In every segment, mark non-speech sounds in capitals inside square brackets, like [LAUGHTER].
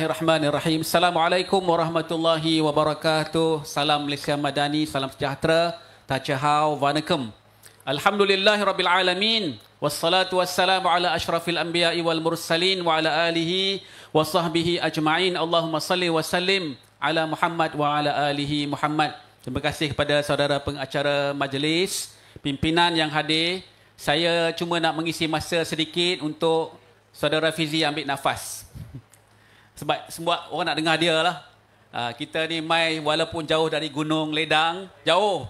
Bismillahirrahmanirrahim. Assalamualaikum warahmatullahi wabarakatuh. Salam Malaysia Madani, salam sejahtera. Ta chao, vanakum. Alhamdulillahi rabbil alamin. Wassalatu wassalamu ala ashrafil anbiya'i wal mursalin wa ala alihi wa sahbihi ajma'in. Allahumma salli wa sallim ala Muhammad wa ala alihi Muhammad. Terima kasih kepada saudara pengacara majlis, pimpinan yang hadir. Saya cuma nak mengisi masa sedikit untuk saudara Fizi ambil nafas sebab semua orang nak dengar dia lah. Uh, kita ni mai walaupun jauh dari gunung, ledang, jauh.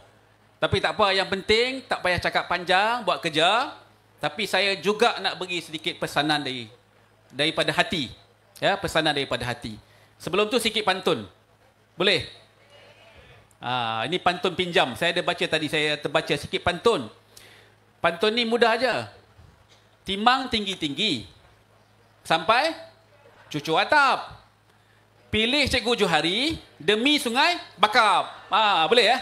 Tapi tak apa, yang penting tak payah cakap panjang, buat kerja. Tapi saya juga nak beri sedikit pesanan dari daripada hati. Ya, pesanan daripada hati. Sebelum tu sikit pantun. Boleh? uh, ini pantun pinjam. Saya ada baca tadi, saya terbaca sikit pantun. Pantun ni mudah aja. Timang tinggi-tinggi. Sampai? Sampai? Cucu Atap. Pilih Cikgu Johari demi Sungai Bakap. Ah, ha, boleh ya? Eh?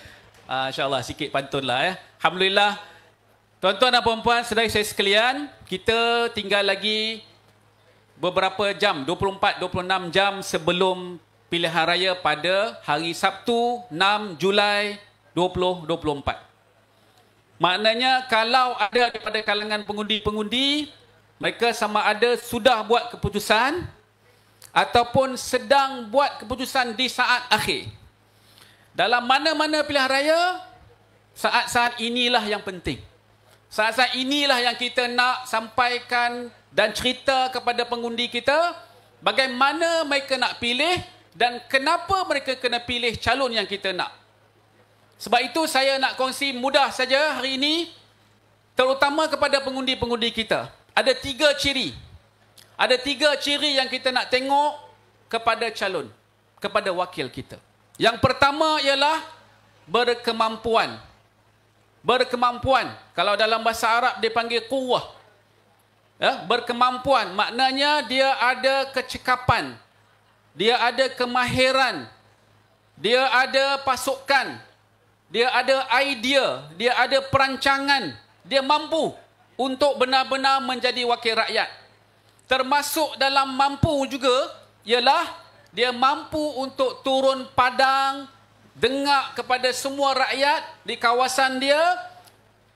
[LAUGHS] ah, InsyaAllah sikit pantun lah ya. Alhamdulillah. Tuan-tuan dan perempuan, sedari saya sekalian, kita tinggal lagi beberapa jam, 24-26 jam sebelum pilihan raya pada hari Sabtu 6 Julai 2024. Maknanya kalau ada daripada kalangan pengundi-pengundi mereka sama ada sudah buat keputusan ataupun sedang buat keputusan di saat akhir. Dalam mana-mana pilihan raya, saat-saat inilah yang penting. Saat-saat inilah yang kita nak sampaikan dan cerita kepada pengundi kita bagaimana mereka nak pilih dan kenapa mereka kena pilih calon yang kita nak. Sebab itu saya nak kongsi mudah saja hari ini terutama kepada pengundi-pengundi kita ada tiga ciri. Ada tiga ciri yang kita nak tengok kepada calon, kepada wakil kita. Yang pertama ialah berkemampuan. Berkemampuan. Kalau dalam bahasa Arab dipanggil kuwah. Ya, berkemampuan maknanya dia ada kecekapan. Dia ada kemahiran. Dia ada pasukan. Dia ada idea, dia ada perancangan, dia mampu untuk benar-benar menjadi wakil rakyat. Termasuk dalam mampu juga ialah dia mampu untuk turun padang dengar kepada semua rakyat di kawasan dia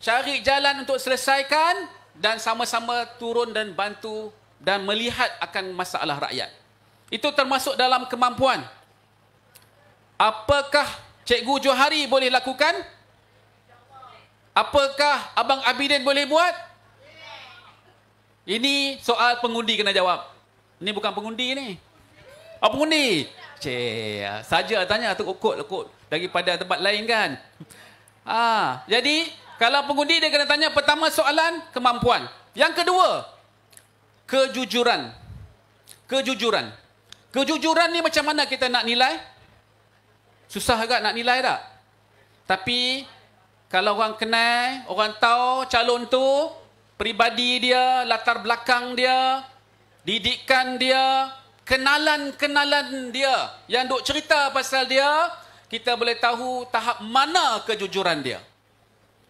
cari jalan untuk selesaikan dan sama-sama turun dan bantu dan melihat akan masalah rakyat. Itu termasuk dalam kemampuan. Apakah Cikgu Johari boleh lakukan? Apakah Abang Abidin boleh buat? Ini soal pengundi kena jawab. Ini bukan pengundi ni. Oh, pengundi. Cik, ah, saja tanya tu kot, kot daripada tempat lain kan. [LAUGHS] Ah, jadi kalau pengundi dia kena tanya pertama soalan kemampuan. Yang kedua, kejujuran. Kejujuran. Kejujuran ni macam mana kita nak nilai? Susah agak nak nilai tak? Tapi kalau orang kenal, orang tahu calon tu, peribadi dia, latar belakang dia, didikan dia, kenalan-kenalan dia yang duk cerita pasal dia, kita boleh tahu tahap mana kejujuran dia.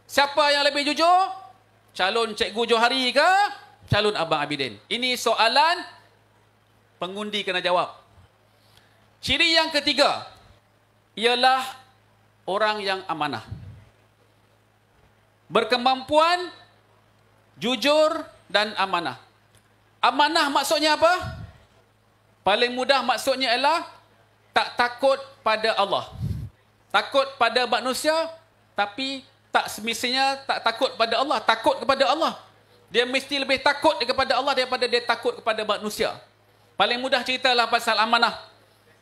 Siapa yang lebih jujur? Calon Cikgu Johari ke? Calon Abang Abidin. Ini soalan pengundi kena jawab. Ciri yang ketiga ialah orang yang amanah. Berkemampuan jujur dan amanah. Amanah maksudnya apa? Paling mudah maksudnya ialah tak takut pada Allah. Takut pada manusia tapi tak semestinya tak takut pada Allah, takut kepada Allah. Dia mesti lebih takut kepada Allah daripada dia takut kepada manusia. Paling mudah ceritalah pasal amanah.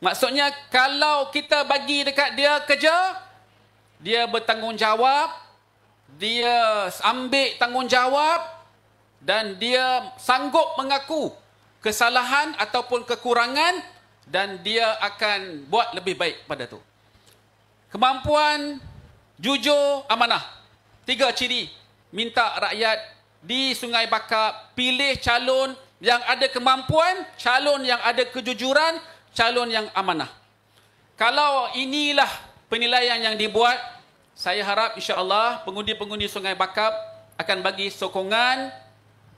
Maksudnya kalau kita bagi dekat dia kerja, dia bertanggungjawab dia ambil tanggungjawab dan dia sanggup mengaku kesalahan ataupun kekurangan dan dia akan buat lebih baik pada tu. Kemampuan jujur amanah. Tiga ciri minta rakyat di Sungai Bakar pilih calon yang ada kemampuan, calon yang ada kejujuran, calon yang amanah. Kalau inilah penilaian yang dibuat, saya harap insyaAllah pengundi-pengundi Sungai Bakap akan bagi sokongan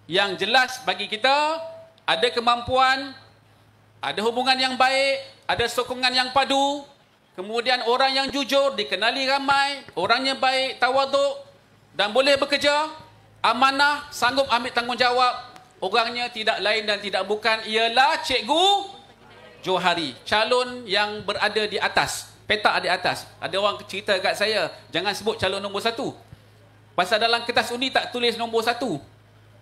yang jelas bagi kita ada kemampuan, ada hubungan yang baik, ada sokongan yang padu, kemudian orang yang jujur, dikenali ramai, orangnya baik, tawaduk dan boleh bekerja, amanah, sanggup ambil tanggungjawab, orangnya tidak lain dan tidak bukan ialah Cikgu Johari, calon yang berada di atas petak ada atas. Ada orang cerita kat saya, jangan sebut calon nombor satu. Pasal dalam kertas undi tak tulis nombor satu.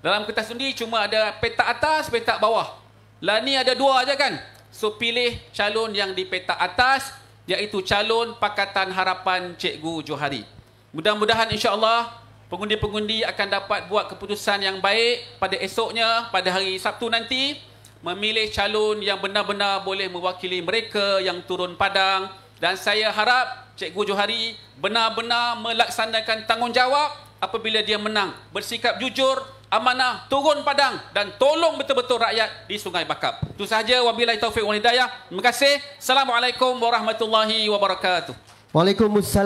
Dalam kertas undi cuma ada petak atas, petak bawah. Lah ni ada dua aja kan? So pilih calon yang di petak atas, iaitu calon Pakatan Harapan Cikgu Johari. Mudah-mudahan insyaAllah pengundi-pengundi akan dapat buat keputusan yang baik pada esoknya, pada hari Sabtu nanti. Memilih calon yang benar-benar boleh mewakili mereka yang turun padang dan saya harap Cikgu Johari benar-benar melaksanakan tanggungjawab apabila dia menang. Bersikap jujur, amanah, turun padang dan tolong betul-betul rakyat di Sungai Bakap. Itu sahaja. wabilai taufiq walidayah. hidayah. Terima kasih. Assalamualaikum warahmatullahi wabarakatuh. Waalaikumsalam.